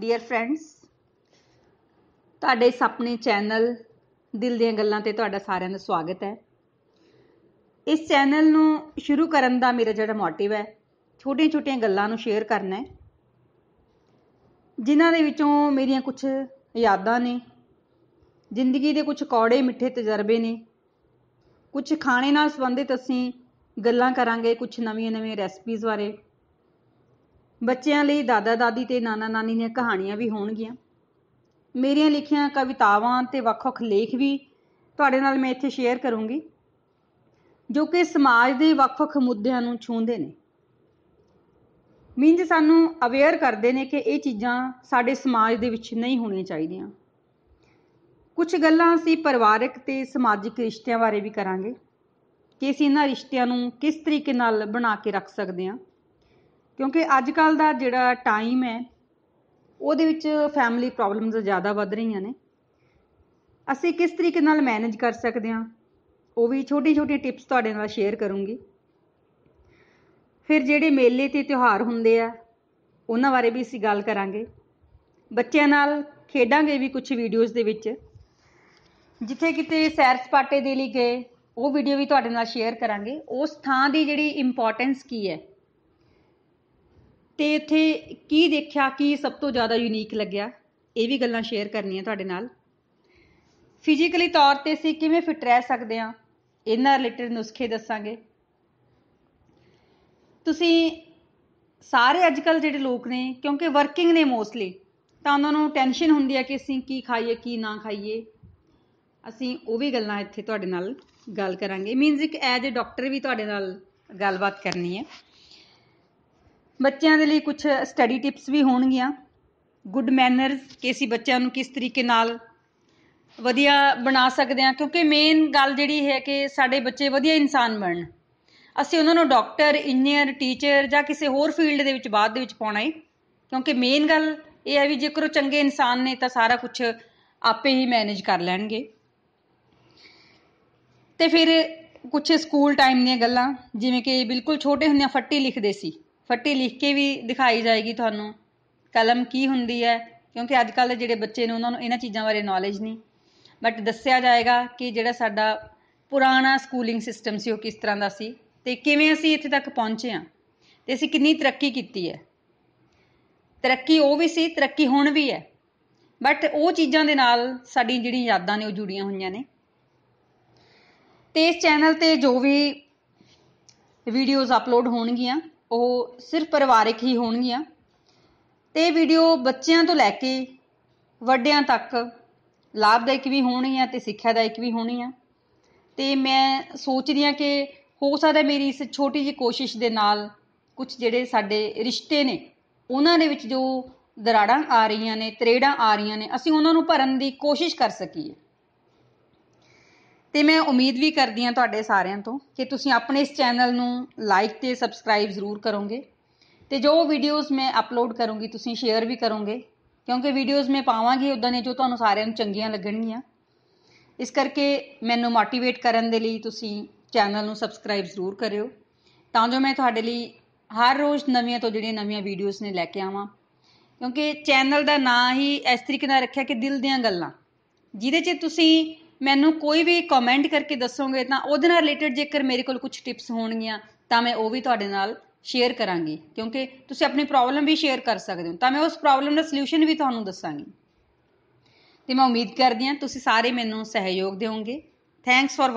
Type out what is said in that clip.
dear friends ਤੁਹਾਡੇ ਸੁਪਨੇ channel ਦਿਲ ਦੀਆਂ ਗੱਲਾਂ ਤੇ ਤੁਹਾਡਾ ਸਾਰਿਆਂ ਦਾ ਸਵਾਗਤ ਹੈ ਇਸ ਚੈਨਲ ਨੂੰ ਸ਼ੁਰੂ ਕਰਨ ਦਾ ਮੇਰਾ ਜਿਹੜਾ ਮੋਟਿਵ ਹੈ ਛੋਟੀਆਂ-ਛੋਟੀਆਂ ਗੱਲਾਂ ਨੂੰ ਸ਼ੇਅਰ ਕਰਨਾ ਹੈ ਜਿਨ੍ਹਾਂ ਦੇ ਵਿੱਚੋਂ ਮੇਰੀਆਂ ਕੁਝ ਯਾਦਾਂ ਨੇ ਜ਼ਿੰਦਗੀ ਦੇ ਕੁਝ ਕੌੜੇ ਮਿੱਠੇ ਤਜਰਬੇ ਨੇ ਕੁਝ ਖਾਣੇ ਨਾਲ ਸੰਬੰਧਿਤ ਅਸੀਂ ਗੱਲਾਂ ਕਰਾਂਗੇ ਕੁਝ ਨਵੀਆਂ-ਨਵੀਆਂ ਰੈਸਪੀਜ਼ ਬਾਰੇ ਬੱਚਿਆਂ ਲਈ ਦਾਦਾ ਦਾਦੀ ਤੇ ਨਾਨਾ ਨਾਨੀ ਦੀਆਂ ਕਹਾਣੀਆਂ ਵੀ ਹੋਣਗੀਆਂ ਮੇਰੀਆਂ ਲਿਖੀਆਂ ਕਵਿਤਾਵਾਂ ਤੇ ਵੱਖ-ਵੱਖ ਲੇਖ ਵੀ ਤੁਹਾਡੇ ਨਾਲ ਮੈਂ ਇੱਥੇ ਸ਼ੇਅਰ ਕਰੂੰਗੀ ਜੋ ਕਿ ਸਮਾਜ ਦੇ ਵੱਖ-ਵੱਖ ਮੁੱਦਿਆਂ ਨੂੰ ਛੂੰਹਦੇ ਨੇ ਮੀਨਜ ਸਾਨੂੰ ਅਵੇਅਰ ਕਰਦੇ ਨੇ ਕਿ ਇਹ ਚੀਜ਼ਾਂ ਸਾਡੇ ਸਮਾਜ ਦੇ ਵਿੱਚ ਨਹੀਂ ਹੋਣੀਆਂ ਚਾਹੀਦੀਆਂ ਕੁਝ ਗੱਲਾਂ ਅਸੀਂ ਪਰਿਵਾਰਕ ਤੇ ਸਮਾਜਿਕ ਰਿਸ਼ਤਿਆਂ ਬਾਰੇ ਵੀ ਕਰਾਂਗੇ ਕਿ ਅਸੀਂ ਇਹਨਾਂ ਰਿਸ਼ਤਿਆਂ ਨੂੰ ਕਿਸ ਤਰੀਕੇ ਨਾਲ ਬਣਾ ਕੇ ਰੱਖ ਸਕਦੇ ਹਾਂ ਕਿਉਂਕਿ ਅੱਜ ਕੱਲ੍ਹ ਦਾ ਜਿਹੜਾ ਟਾਈਮ ਹੈ ਉਹਦੇ ਵਿੱਚ ਫੈਮਿਲੀ ਪ੍ਰੋਬਲਮਸ ਜ਼ਿਆਦਾ ਵੱਧ ਰਹੀਆਂ ਨੇ ਅਸੀਂ ਕਿਸ ਤਰੀਕੇ ਨਾਲ ਮੈਨੇਜ ਕਰ ਸਕਦੇ ਹਾਂ ਉਹ ਵੀ ਛੋਟੀ ਛੋਟੀ ਟਿਪਸ ਤੁਹਾਡੇ ਨਾਲ ਸ਼ੇਅਰ ਕਰੂੰਗੀ ਫਿਰ ਜਿਹੜੇ ਮੇਲੇ ਤੇ ਤਿਉਹਾਰ ਹੁੰਦੇ ਆ ਉਹਨਾਂ ਬਾਰੇ ਵੀ ਅਸੀਂ ਗੱਲ ਕਰਾਂਗੇ ਬੱਚਿਆਂ ਨਾਲ ਖੇਡਾਂਗੇ ਵੀ ਕੁਝ ਵੀਡੀਓਜ਼ ਦੇ ਵਿੱਚ ਜਿੱਥੇ ਕਿਤੇ ਸੈਰ ਸਪਾਟੇ ਦੇ ਲਈ ਗਏ ਉਹ ਵੀਡੀਓ ਵੀ ਤੁਹਾਡੇ ਨਾਲ ਸ਼ੇਅਰ ਕਰਾਂਗੇ ਉਸ ਥਾਂ ਦੀ ਜਿਹੜੀ ਇੰਪੋਰਟੈਂਸ ਕੀ ਹੈ ਅਤੇ ਇੱਥੇ ਕੀ ਦੇਖਿਆ ਕੀ ਸਭ ਤੋਂ ਜ਼ਿਆਦਾ ਯੂਨੀਕ ਲੱਗਿਆ ਇਹ ਵੀ ਗੱਲਾਂ ਸ਼ੇਅਰ ਕਰਨੀਆਂ ਤੁਹਾਡੇ ਨਾਲ ਫਿਜ਼ੀਕਲੀ ਤੌਰ 'ਤੇ ਅਸੀਂ ਕਿਵੇਂ ਫਿਟ ਰਹਿ ਸਕਦੇ ਹਾਂ ਇਹਨਾਂ ਰਿਲੇਟਡ ਨੁਸਖੇ ਦੱਸਾਂਗੇ ਤੁਸੀਂ ਸਾਰੇ ਅੱਜਕੱਲ ਜਿਹੜੇ ਲੋਕ ਨੇ ਕਿਉਂਕਿ ਵਰਕਿੰਗ ਨੇ ਮੋਸਟਲੀ ਤਾਂ ਉਹਨਾਂ ਨੂੰ ਟੈਨਸ਼ਨ ਹੁੰਦੀ ਹੈ ਕਿ ਅਸੀਂ ਕੀ ਖਾਈਏ ਕੀ ਨਾ ਖਾਈਏ ਅਸੀਂ ਉਹ ਵੀ ਗੱਲਾਂ ਇੱਥੇ ਤੁਹਾਡੇ ਨਾਲ ਗੱਲ ਕਰਾਂਗੇ ਮੀਨਸ ਇੱਕ ਐਜ ਅ ਡਾਕਟਰ ਵੀ ਤੁਹਾਡੇ ਨਾਲ ਗੱਲਬਾਤ ਕਰਨੀ ਹੈ ਬੱਚਿਆਂ ਦੇ ਲਈ ਕੁਝ ਸਟੱਡੀ ਟਿਪਸ ਵੀ ਹੋਣਗੀਆਂ ਗੁੱਡ ਮੈਨਰਸ ਕਿ ਅਸੀਂ ਬੱਚਿਆਂ ਨੂੰ ਕਿਸ ਤਰੀਕੇ ਨਾਲ ਵਧੀਆ ਬਣਾ ਸਕਦੇ ਹਾਂ ਕਿਉਂਕਿ ਮੇਨ ਗੱਲ ਜਿਹੜੀ ਹੈ ਕਿ ਸਾਡੇ ਬੱਚੇ ਵਧੀਆ ਇਨਸਾਨ ਬਣਨ ਅਸੀਂ ਉਹਨਾਂ ਨੂੰ ਡਾਕਟਰ ਇੰਜੀਨੀਅਰ ਟੀਚਰ ਜਾਂ ਕਿਸੇ ਹੋਰ ਫੀਲਡ ਦੇ ਵਿੱਚ ਬਾਅਦ ਦੇ ਵਿੱਚ ਪਾਉਣਾ ਹੈ ਕਿਉਂਕਿ ਮੇਨ ਗੱਲ ਇਹ ਹੈ ਵੀ ਜੇਕਰ ਉਹ ਚੰਗੇ ਇਨਸਾਨ ਨੇ ਤਾਂ ਸਾਰਾ ਕੁਝ ਆਪੇ ਹੀ ਮੈਨੇਜ ਕਰ ਲੈਣਗੇ ਤੇ ਫਿਰ ਕੁਝ ਸਕੂਲ ਟਾਈਮ ਦੀਆਂ ਗੱਲਾਂ ਜਿਵੇਂ ਕਿ ਬਿਲਕੁਲ ਛੋਟੇ ਹੁੰਦੇ ਫੱਟੀ ਲਿਖਦੇ ਸੀ ਫੱਟੀ ਲਿਖ ਕੇ ਵੀ ਦਿਖਾਈ ਜਾਏਗੀ ਤੁਹਾਨੂੰ ਕਲਮ ਕੀ ਹੁੰਦੀ ਹੈ ਕਿਉਂਕਿ ਅੱਜ ਕੱਲ੍ਹ ਦੇ ਜਿਹੜੇ ਬੱਚੇ ਨੇ ਉਹਨਾਂ ਨੂੰ ਇਹਨਾਂ ਚੀਜ਼ਾਂ ਬਾਰੇ ਨੌਲੇਜ ਨਹੀਂ ਬਟ ਦੱਸਿਆ ਜਾਏਗਾ ਕਿ ਜਿਹੜਾ ਸਾਡਾ ਪੁਰਾਣਾ ਸਕੂਲਿੰਗ ਸਿਸਟਮ ਸੀ ਉਹ ਕਿਸ ਤਰ੍ਹਾਂ ਦਾ ਸੀ ਤੇ ਕਿਵੇਂ ਅਸੀਂ ਇੱਥੇ ਤੱਕ ਪਹੁੰਚੇ ਹਾਂ ਤੇ ਅਸੀਂ ਕਿੰਨੀ ਤਰੱਕੀ ਕੀਤੀ ਹੈ ਤਰੱਕੀ ਉਹ ਵੀ ਸੀ ਤਰੱਕੀ ਹੁਣ ਵੀ ਹੈ ਬਟ ਉਹ ਚੀਜ਼ਾਂ ਦੇ ਨਾਲ ਸਾਡੀ ਜਿਹੜੀ ਯਾਦਾਂ ਨੇ ਉਹ ਜੁੜੀਆਂ ਹੋਈਆਂ ਨੇ ਤੇ ਇਸ ਚੈਨਲ ਤੇ ਜੋ ਵੀ ਵੀਡੀਓਜ਼ ਅਪਲੋਡ ਹੋਣਗੀਆਂ ਉਹ ਸਿਰਫ ਪਰਿਵਾਰਕ ਹੀ ਹੋਣਗੀਆਂ ਤੇ ਵੀਡੀਓ ਬੱਚਿਆਂ ਤੋਂ ਲੈ ਕੇ ਵੱਡਿਆਂ ਤੱਕ ਲਾਭਦਾਇਕ ਵੀ ਹੋਣਗੀਆਂ ਤੇ ਸਿੱਖਿਆਦਾਇਕ ਵੀ ਹੋਣਗੀਆਂ ਤੇ ਮੈਂ ਸੋਚਦੀ ਆ ਕਿ ਹੋ ਸਕਦਾ ਮੇਰੀ ਇਸ ਛੋਟੀ ਜਿਹੀ ਕੋਸ਼ਿਸ਼ ਦੇ ਨਾਲ ਕੁਝ ਜਿਹੜੇ ਸਾਡੇ ਰਿਸ਼ਤੇ ਨੇ ਉਹਨਾਂ ਦੇ ਵਿੱਚ ਜੋ ਦਰਾੜਾਂ ਆ ਰਹੀਆਂ ਨੇ ਤਰੇੜਾਂ ਆ ਰਹੀਆਂ ਨੇ ਅਸੀਂ ਉਹਨਾਂ ਨੂੰ ਭਰਨ ਦੀ ਕੋਸ਼ਿਸ਼ ਕਰ ਸਕੀਏ ਤੇ ਮੈਂ ਉਮੀਦ ਵੀ ਕਰਦੀ ਹਾਂ ਤੁਹਾਡੇ ਸਾਰਿਆਂ ਤੋਂ ਕਿ ਤੁਸੀਂ ਆਪਣੇ ਇਸ ਚੈਨਲ ਨੂੰ ਲਾਈਕ ਤੇ ਸਬਸਕ੍ਰਾਈਬ ਜ਼ਰੂਰ ਕਰੋਗੇ ਤੇ ਜੋ ਵੀਡੀਓਜ਼ ਮੈਂ ਅਪਲੋਡ ਕਰੂੰਗੀ ਤੁਸੀਂ ਸ਼ੇਅਰ ਵੀ ਕਰੋਗੇ ਕਿਉਂਕਿ ਵੀਡੀਓਜ਼ ਮੈਂ ਪਾਵਾਂਗੀ ਉਦਾਂ ਨੇ ਜੋ ਤੁਹਾਨੂੰ ਸਾਰਿਆਂ ਨੂੰ ਚੰਗੀਆਂ ਲੱਗਣਗੀਆਂ ਇਸ ਕਰਕੇ ਮੈਨੂੰ ਮੋਟੀਵੇਟ ਕਰਨ ਦੇ ਲਈ ਤੁਸੀਂ ਚੈਨਲ ਨੂੰ ਸਬਸਕ੍ਰਾਈਬ ਜ਼ਰੂਰ ਕਰਿਓ ਤਾਂ ਜੋ ਮੈਂ ਤੁਹਾਡੇ ਲਈ ਹਰ ਰੋਜ਼ ਨਵੀਆਂ ਤੋਂ ਜਿਹੜੀਆਂ ਨਵੀਆਂ ਵੀਡੀਓਜ਼ ਨੇ ਲੈ ਕੇ ਆਵਾਂ ਕਿਉਂਕਿ ਚੈਨਲ ਦਾ ਨਾਂ ਹੀ ਇਸ ਤਰੀਕੇ ਨਾਲ ਰੱਖਿਆ ਕਿ ਦਿਲ ਦੀਆਂ ਗੱਲਾਂ ਜਿਹਦੇ 'ਚ ਤੁਸੀਂ ਮੈਨੂੰ ਕੋਈ ਵੀ ਕਮੈਂਟ ਕਰਕੇ ਦੱਸੋਗੇ ਤਾਂ ਉਹਦੇ ਨਾਲ ਰਿਲੇਟਡ ਜੇਕਰ ਮੇਰੇ ਕੋਲ ਕੁਝ ਟਿਪਸ ਹੋਣਗੀਆਂ ਤਾਂ ਮੈਂ ਉਹ ਵੀ ਤੁਹਾਡੇ ਨਾਲ ਸ਼ੇਅਰ ਕਰਾਂਗੀ ਕਿਉਂਕਿ ਤੁਸੀਂ ਆਪਣੀ ਪ੍ਰੋਬਲਮ ਵੀ ਸ਼ੇਅਰ ਕਰ ਸਕਦੇ ਹੋ ਤਾਂ ਮੈਂ ਉਸ ਪ੍ਰੋਬਲਮ ਦਾ ਸੋਲੂਸ਼ਨ ਵੀ ਤੁਹਾਨੂੰ ਦੱਸਾਂਗੀ ਤੇ ਮੈਂ ਉਮੀਦ ਕਰਦੀ ਹਾਂ ਤੁਸੀਂ ਸਾਰੇ ਮੈਨੂੰ ਸਹਿਯੋਗ ਦਿਓਗੇ ਥੈਂਕਸ ਫਾਰ